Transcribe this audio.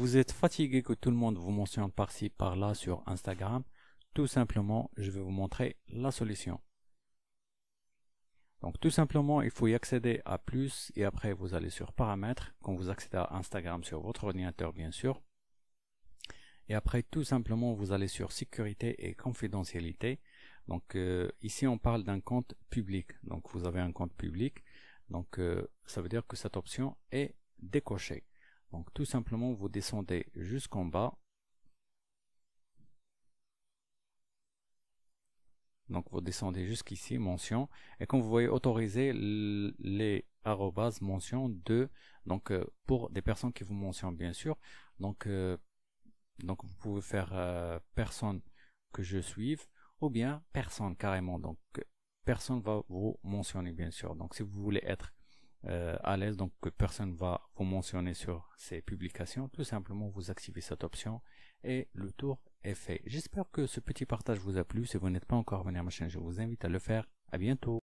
vous êtes fatigué que tout le monde vous mentionne par-ci par-là sur Instagram, tout simplement, je vais vous montrer la solution. Donc tout simplement, il faut y accéder à plus et après vous allez sur paramètres quand vous accédez à Instagram sur votre ordinateur bien sûr. Et après tout simplement, vous allez sur sécurité et confidentialité. Donc euh, ici on parle d'un compte public. Donc vous avez un compte public. Donc euh, ça veut dire que cette option est décochée. Donc tout simplement, vous descendez jusqu'en bas. Donc vous descendez jusqu'ici, mention. Et quand vous voyez, autoriser les arrobas mention de, donc euh, pour des personnes qui vous mentionnent bien sûr. Donc, euh, donc vous pouvez faire euh, personne que je suive ou bien personne carrément. Donc personne va vous mentionner bien sûr. Donc si vous voulez être euh, à l'aise, donc que personne va vous mentionner sur ces publications, tout simplement vous activez cette option et le tour est fait. J'espère que ce petit partage vous a plu. Si vous n'êtes pas encore venu à ma chaîne, je vous invite à le faire. À bientôt.